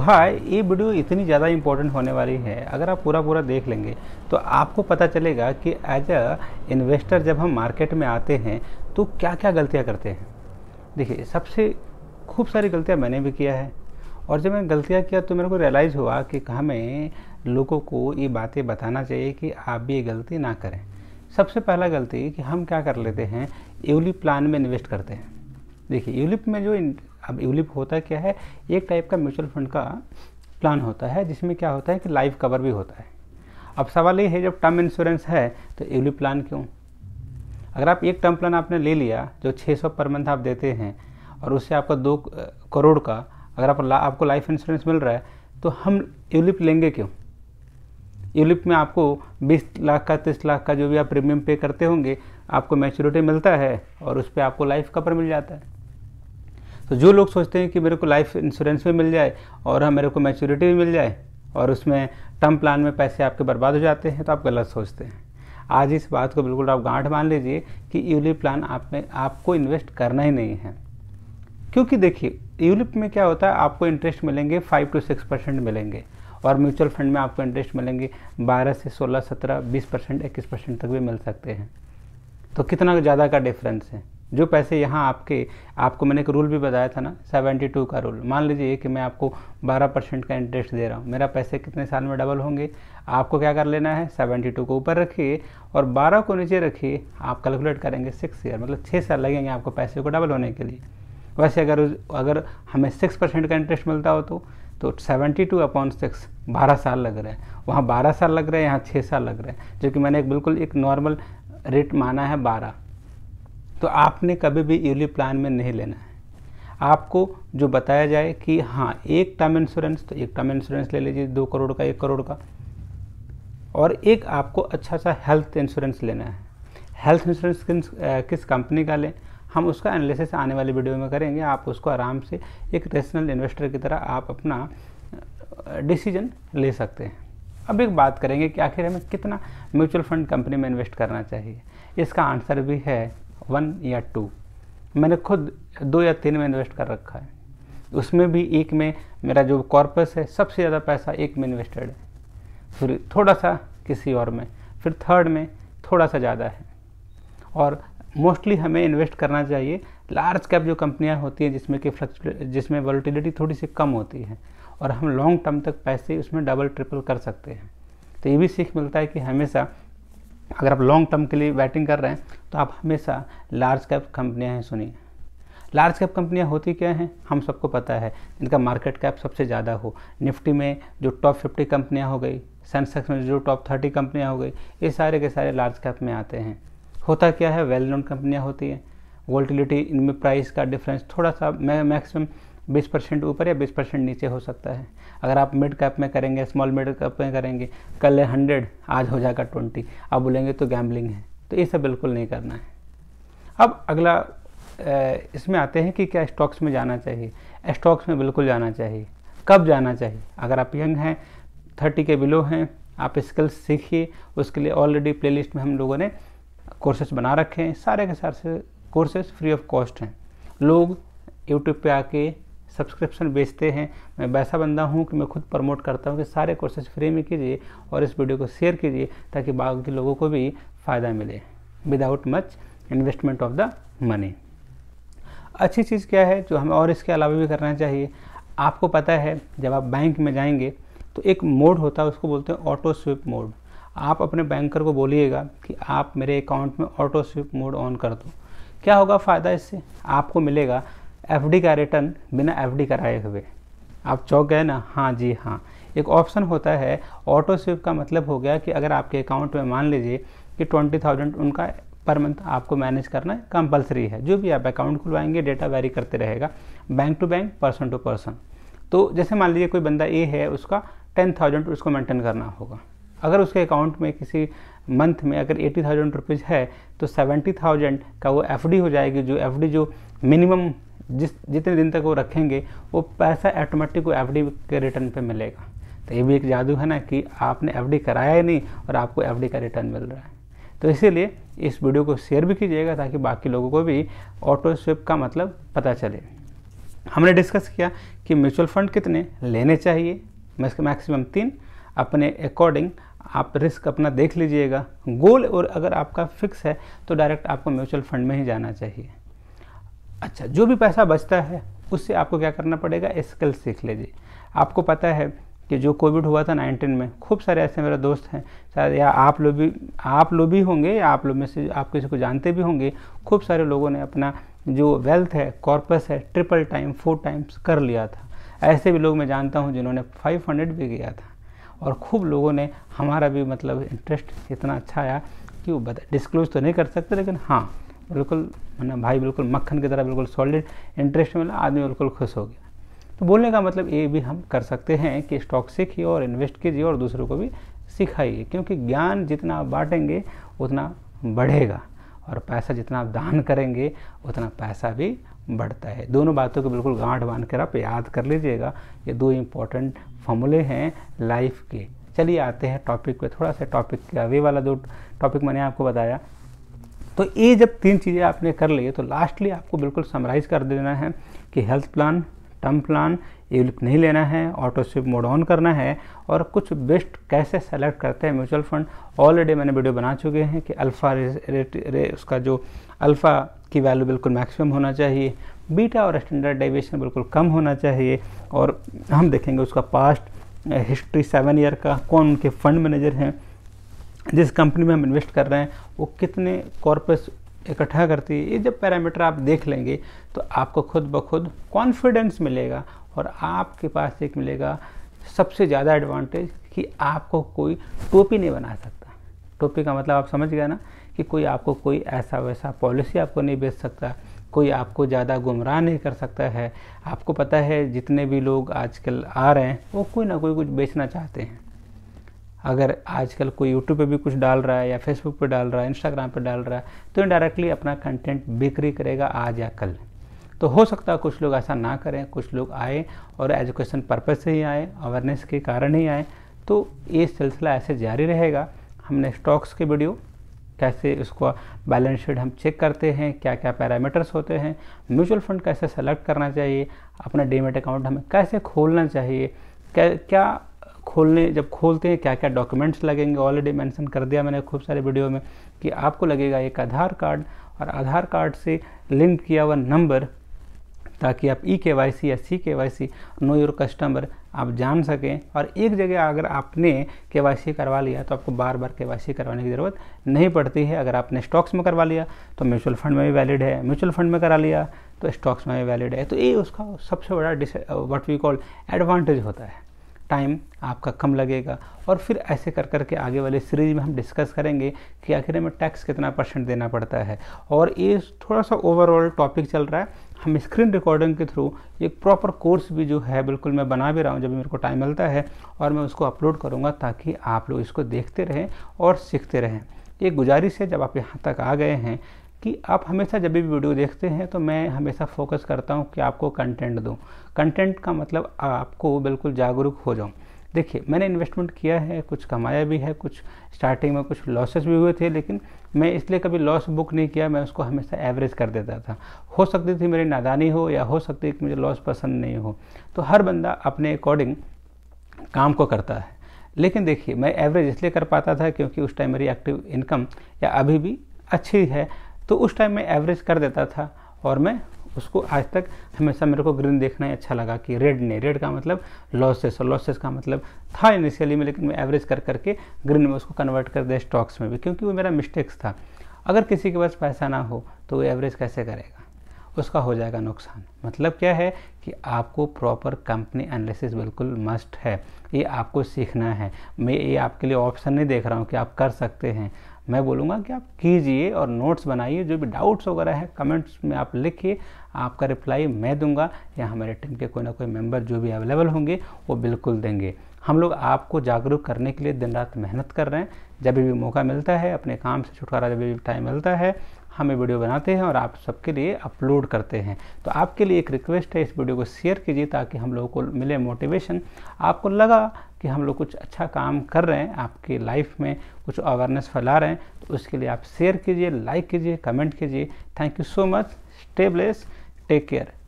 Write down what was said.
हाँ ये वीडियो इतनी ज़्यादा इंपॉर्टेंट होने वाली है अगर आप पूरा पूरा देख लेंगे तो आपको पता चलेगा कि एज अ इन्वेस्टर जब हम मार्केट में आते हैं तो क्या क्या गलतियाँ करते हैं देखिए सबसे खूब सारी गलतियाँ मैंने भी किया है और जब मैंने गलतियाँ किया तो मेरे को रियलाइज़ हुआ कि हमें लोगों को ये बातें बताना चाहिए कि आप भी ये गलती ना करें सबसे पहला गलती कि हम क्या कर लेते हैं यूलिप प्लान में इन्वेस्ट करते हैं देखिए यूलिप में जो अब यूलिप होता क्या है एक टाइप का म्यूचुअल फंड का प्लान होता है जिसमें क्या होता है कि लाइफ कवर भी होता है अब सवाल ये है जब टर्म इंश्योरेंस है तो यूलिप प्लान क्यों अगर आप एक टर्म प्लान आपने ले लिया जो 600 पर मंथ आप देते हैं और उससे आपका दो करोड़ का अगर आप ला, आपको लाइफ इंश्योरेंस मिल रहा है तो हम यूलिप लेंगे क्यों यूलिप में आपको 20 लाख का 30 लाख का जो भी आप प्रीमियम पे करते होंगे आपको मैच्योरिटी मिलता है और उस पर आपको लाइफ कवर मिल जाता है तो जो लोग सोचते हैं कि मेरे को लाइफ इंश्योरेंस भी मिल जाए और हाँ, मेरे को मैच्योरिटी भी मिल जाए और उसमें टर्म प्लान में पैसे आपके बर्बाद हो जाते हैं तो आप गलत सोचते हैं आज इस बात को बिल्कुल आप गांठ मान लीजिए कि यूलिप प्लान आप में आपको इन्वेस्ट करना ही नहीं है क्योंकि देखिए यूलिप में क्या होता है आपको इंटरेस्ट मिलेंगे फाइव टू सिक्स परसेंट मिलेंगे और म्यूचुअल फंड में आपको इंटरेस्ट मिलेंगे बारह से सोलह सत्रह बीस परसेंट इक्कीस परसेंट तक भी मिल सकते हैं तो कितना ज़्यादा का डिफरेंस है जो पैसे यहाँ आपके आपको मैंने एक रूल भी बताया था ना सेवेंटी टू का रूल मान लीजिए कि मैं आपको बारह परसेंट का इंटरेस्ट दे रहा हूँ मेरा पैसे कितने साल में डबल होंगे आपको क्या कर लेना है सेवेंटी टू को ऊपर रखिए और बारह को नीचे रखिए आप कैलकुलेट करेंगे सिक्स ईयर मतलब छः साल लगेंगे आपको पैसे को डबल होने के लिए वैसे अगर अगर हमें सिक्स परसेंट का इंटरेस्ट मिलता हो तो तो 72 टू अपॉन सिक्स बारह साल लग रहे हैं वहाँ बारह साल लग रहे हैं यहाँ छः साल लग रहे हैं जो कि मैंने एक बिल्कुल एक नॉर्मल रेट माना है बारह तो आपने कभी भी यूली प्लान में नहीं लेना है आपको जो बताया जाए कि हाँ एक टर्म इंश्योरेंस तो एक टर्म इंश्योरेंस ले लीजिए दो करोड़ का एक करोड़ का और एक आपको अच्छा सा हेल्थ इंश्योरेंस लेना है हेल्थ इंश्योरेंस किस, किस कंपनी का लें हम उसका एनालिसिस आने वाली वीडियो में करेंगे आप उसको आराम से एक रेशनल इन्वेस्टर की तरह आप अपना डिसीजन ले सकते हैं अब एक बात करेंगे कि आखिर हमें कितना म्यूचुअल फंड कंपनी में इन्वेस्ट करना चाहिए इसका आंसर भी है वन या टू मैंने खुद दो या तीन में इन्वेस्ट कर रखा है उसमें भी एक में मेरा जो कॉर्पस है सबसे ज़्यादा पैसा एक में इन्वेस्टेड है फिर थोड़ा सा किसी और में फिर थर्ड में थोड़ा सा ज़्यादा है और मोस्टली हमें इन्वेस्ट करना चाहिए लार्ज कैप जो कंपनियां होती हैं जिसमें कि फ्लक्च जिसमें वॉलिटिलिटी थोड़ी सी कम होती है और हम लॉन्ग टर्म तक पैसे उसमें डबल ट्रिपल कर सकते हैं तो ये भी सीख मिलता है कि हमेशा अगर आप लॉन्ग टर्म के लिए बैटिंग कर रहे हैं तो आप हमेशा लार्ज कैप कंपनियाँ हैं सुनिए लार्ज कैप कंपनियाँ होती क्या हैं हम सबको पता है इनका मार्केट कैप सबसे ज़्यादा हो निफ्टी में जो टॉप फिफ्टी कंपनियाँ हो गई सेंसेक्स में जो टॉप थर्टी कंपनियाँ हो गई ये सारे के सारे लार्ज कैप में आते हैं होता क्या है वेल नोन कंपनियाँ होती हैं वोल्टिलिटी इनमें प्राइस का डिफरेंस थोड़ा सा मैक्सिमम 20 परसेंट ऊपर या 20 परसेंट नीचे हो सकता है अगर आप मिड कैप में करेंगे स्मॉल मिड कैप में करेंगे कल है हंड्रेड आज हो जाएगा ट्वेंटी आप बोलेंगे तो गैम्बलिंग है तो ये सब बिल्कुल नहीं करना है अब अगला इसमें आते हैं कि क्या स्टॉक्स में जाना चाहिए स्टॉक्स में बिल्कुल जाना चाहिए कब जाना चाहिए अगर आप यंग हैं थर्टी के बिलो हैं आप स्किल्स सीखिए उसके लिए ऑलरेडी प्लेलिस्ट में हम लोगों ने कोर्सेस बना रखे हैं सारे के सारे कोर्सेस फ्री ऑफ कॉस्ट हैं लोग यूट्यूब पे आके सब्सक्रिप्शन बेचते हैं मैं वैसा बंदा हूँ कि मैं खुद प्रमोट करता हूँ कि सारे कोर्सेज फ्री में कीजिए और इस वीडियो को शेयर कीजिए ताकि बाकी लोगों को भी फ़ायदा मिले without much investment of the money अच्छी चीज़ क्या है जो हमें और इसके अलावा भी करना चाहिए आपको पता है जब आप बैंक में जाएंगे तो एक मोड होता है उसको बोलते हैं ऑटो स्विप मोड आप अपने बैंकर को बोलिएगा कि आप मेरे अकाउंट में ऑटो स्विप मोड ऑन कर दो क्या होगा फ़ायदा इससे आपको मिलेगा एफ का रिटर्न बिना एफ कराए हुए आप चौंक गए ना हाँ जी हाँ एक ऑप्शन होता है ऑटो स्विप का मतलब हो गया कि अगर आपके अकाउंट में मान लीजिए कि ट्वेंटी थाउजेंड उनका पर मंथ आपको मैनेज करना कंपलसरी है जो भी आप अकाउंट खुलवाएंगे डेटा वेरी करते रहेगा bank to bank person to person तो जैसे मान लीजिए कोई बंदा ए है उसका टेन थाउजेंड उसको मेंटेन करना होगा अगर उसके अकाउंट में किसी मंथ में अगर एटी थाउजेंड रुपीज़ है तो सेवेंटी थाउजेंड का वो एफ हो जाएगी जो एफ जो मिनिमम जिस जितने दिन तक वो रखेंगे वो पैसा ऑटोमेटिक वो एफ के रिटर्न पे मिलेगा तो ये भी एक जादू है ना कि आपने एफ कराया ही नहीं और आपको एफ का रिटर्न मिल रहा है तो इसीलिए इस वीडियो को शेयर भी कीजिएगा ताकि बाकी लोगों को भी ऑटो स्विप का मतलब पता चले हमने डिस्कस किया कि म्यूचुअल फंड कितने लेने चाहिए मैक्सिमम तीन अपने अकॉर्डिंग आप रिस्क अपना देख लीजिएगा गोल और अगर आपका फिक्स है तो डायरेक्ट आपको म्यूचुअल फंड में ही जाना चाहिए अच्छा जो भी पैसा बचता है उससे आपको क्या करना पड़ेगा स्किल सीख लीजिए आपको पता है कि जो कोविड हुआ था नाइनटीन में खूब सारे ऐसे मेरे दोस्त हैं शायद या आप लोग भी आप लोग भी होंगे या आप लोग में से आप किसी को जानते भी होंगे खूब सारे लोगों ने अपना जो वेल्थ है कॉर्पस है ट्रिपल टाइम फोर टाइम्स कर लिया था ऐसे भी लोग मैं जानता हूँ जिन्होंने फाइव हंड्रेड भी किया था और खूब लोगों ने हमारा भी मतलब इंटरेस्ट इतना अच्छा आया कि वो बता डिस्क्लोज तो नहीं कर सकते लेकिन हाँ बिल्कुल मैंने मतलब भाई बिल्कुल मक्खन की तरह बिल्कुल सॉलिड इंटरेस्ट मिला आदमी बिल्कुल खुश हो गया तो बोलने का मतलब ये भी हम कर सकते हैं कि स्टॉक सीखिए और इन्वेस्ट कीजिए और दूसरों को भी सिखाइए क्योंकि ज्ञान जितना आप बांटेंगे उतना बढ़ेगा और पैसा जितना आप दान करेंगे उतना पैसा भी बढ़ता है दोनों बातों को बिल्कुल गांठ बांध कर आप याद कर लीजिएगा ये दो इम्पॉर्टेंट फॉर्मूले हैं लाइफ के चलिए आते हैं टॉपिक पे थोड़ा सा टॉपिक के अवे वाला दो टॉपिक मैंने आपको बताया तो ये जब तीन चीज़ें आपने कर ली है तो लास्टली आपको बिल्कुल समराइज़ कर देना है कि हेल्थ प्लान टर्म प्लान ये नहीं लेना है ऑटो स्विप मोड ऑन करना है और कुछ बेस्ट कैसे सेलेक्ट करते हैं म्यूचुअल फंड ऑलरेडी मैंने वीडियो बना चुके हैं कि अल्फ़ा रेट रे, उसका जो अल्फ़ा की वैल्यू बिल्कुल मैक्सिमम होना चाहिए बीटा और स्टैंडर्ड डेविएशन बिल्कुल कम होना चाहिए और हम देखेंगे उसका पास्ट हिस्ट्री सेवन ईयर का कौन उनके फंड मैनेजर हैं जिस कंपनी में हम इन्वेस्ट कर रहे हैं वो कितने कॉर्पस इकट्ठा करती है ये जब पैरामीटर आप देख लेंगे तो आपको खुद ब खुद कॉन्फिडेंस मिलेगा और आपके पास एक मिलेगा सबसे ज़्यादा एडवांटेज कि आपको कोई टोपी नहीं बना सकता टोपी का मतलब आप समझ गए ना कि कोई आपको कोई ऐसा वैसा पॉलिसी आपको नहीं बेच सकता कोई आपको ज़्यादा गुमराह नहीं कर सकता है आपको पता है जितने भी लोग आजकल आ रहे हैं वो कोई ना कोई कुछ बेचना चाहते हैं अगर आजकल कोई यूट्यूब पे भी कुछ डाल रहा है या फेसबुक पे डाल रहा है इंस्टाग्राम पे डाल रहा है तो इनडायरेक्टली अपना कंटेंट बिक्री करेगा आज या कल तो हो सकता है कुछ लोग ऐसा ना करें कुछ लोग आए और एजुकेशन पर्पज़ से ही आए अवेयरनेस के कारण ही आए तो ये सिलसिला ऐसे जारी रहेगा हमने स्टॉक्स के वीडियो कैसे उसको बैलेंस शीट हम चेक करते हैं क्या क्या पैरामीटर्स होते हैं म्यूचुअल फंड कैसे सेलेक्ट करना चाहिए अपना डीमेट अकाउंट हमें कैसे खोलना चाहिए क्या क्या खोलने जब खोलते हैं क्या क्या डॉक्यूमेंट्स लगेंगे ऑलरेडी मैंसन कर दिया मैंने खूब सारे वीडियो में कि आपको लगेगा एक आधार कार्ड और आधार कार्ड से लिंक किया हुआ नंबर ताकि आप ई के वाई सी या C K Y C know your customer आप जान सकें और एक जगह अगर आपने के वाई सी करवा लिया तो आपको बार बार के वाई सी करवाने की ज़रूरत नहीं पड़ती है अगर आपने स्टॉक्स में करवा लिया तो म्यूचुअल फंड में भी वैलिड है म्यूचुअल फंड में करा लिया तो स्टॉक्स में भी वैलिड है तो ये उसका सबसे बड़ा this what we call advantage होता है टाइम आपका कम लगेगा और फिर ऐसे कर कर के आगे वाले सीरीज में हम डिस्कस करेंगे कि आखिर में टैक्स कितना परसेंट देना पड़ता है और ये थोड़ा सा ओवरऑल टॉपिक चल रहा है हम स्क्रीन रिकॉर्डिंग के थ्रू एक प्रॉपर कोर्स भी जो है बिल्कुल मैं बना भी रहा हूँ जब मेरे को टाइम मिलता है और मैं उसको अपलोड करूँगा ताकि आप लोग इसको देखते रहें और सीखते रहें ये गुजारिश है जब आप यहाँ तक आ गए हैं कि आप हमेशा जब भी वीडियो देखते हैं तो मैं हमेशा फोकस करता हूँ कि आपको कंटेंट दूँ कंटेंट का मतलब आपको बिल्कुल जागरूक हो जाऊँ देखिए मैंने इन्वेस्टमेंट किया है कुछ कमाया भी है कुछ स्टार्टिंग में कुछ लॉसेस भी हुए थे लेकिन मैं इसलिए कभी लॉस बुक नहीं किया मैं उसको हमेशा एवरेज कर देता था हो सकती थी मेरी नादानी हो या हो सकती है कि मुझे लॉस पसंद नहीं हो तो हर बंदा अपने अकॉर्डिंग काम को करता है लेकिन देखिए मैं एवरेज इसलिए कर पाता था क्योंकि उस टाइम मेरी एक्टिव इनकम या अभी भी अच्छी है तो उस टाइम मैं एवरेज कर देता था और मैं उसको आज तक हमेशा मेरे को ग्रीन देखना ही अच्छा लगा कि रेड नहीं रेड का मतलब लॉसेस और लॉसेस का मतलब था इनिशियली में लेकिन मैं एवरेज कर करके ग्रीन में उसको कन्वर्ट कर दिया स्टॉक्स में भी क्योंकि वो मेरा मिस्टेक्स था अगर किसी के पास पैसा ना हो तो वो एवरेज कैसे करेगा उसका हो जाएगा नुकसान मतलब क्या है कि आपको प्रॉपर कंपनी एनालिसिस बिल्कुल मस्ट है ये आपको सीखना है मैं ये आपके लिए ऑप्शन नहीं देख रहा हूँ कि आप कर सकते हैं मैं बोलूँगा कि आप कीजिए और नोट्स बनाइए जो भी डाउट्स वगैरह हैं कमेंट्स में आप लिखिए आपका रिप्लाई मैं दूंगा या हमारे टीम के कोई ना कोई मेंबर जो भी अवेलेबल होंगे वो बिल्कुल देंगे हम लोग आपको जागरूक करने के लिए दिन रात मेहनत कर रहे हैं जब भी मौका मिलता है अपने काम से छुटकारा जब भी टाइम मिलता है हम ये वीडियो बनाते हैं और आप सबके लिए अपलोड करते हैं तो आपके लिए एक रिक्वेस्ट है इस वीडियो को शेयर कीजिए ताकि हम लोगों को मिले मोटिवेशन आपको लगा कि हम लोग कुछ अच्छा काम कर रहे हैं आपकी लाइफ में कुछ अवेयरनेस फैला रहे हैं तो उसके लिए आप शेयर कीजिए लाइक कीजिए कमेंट कीजिए thank you so much stay blessed take care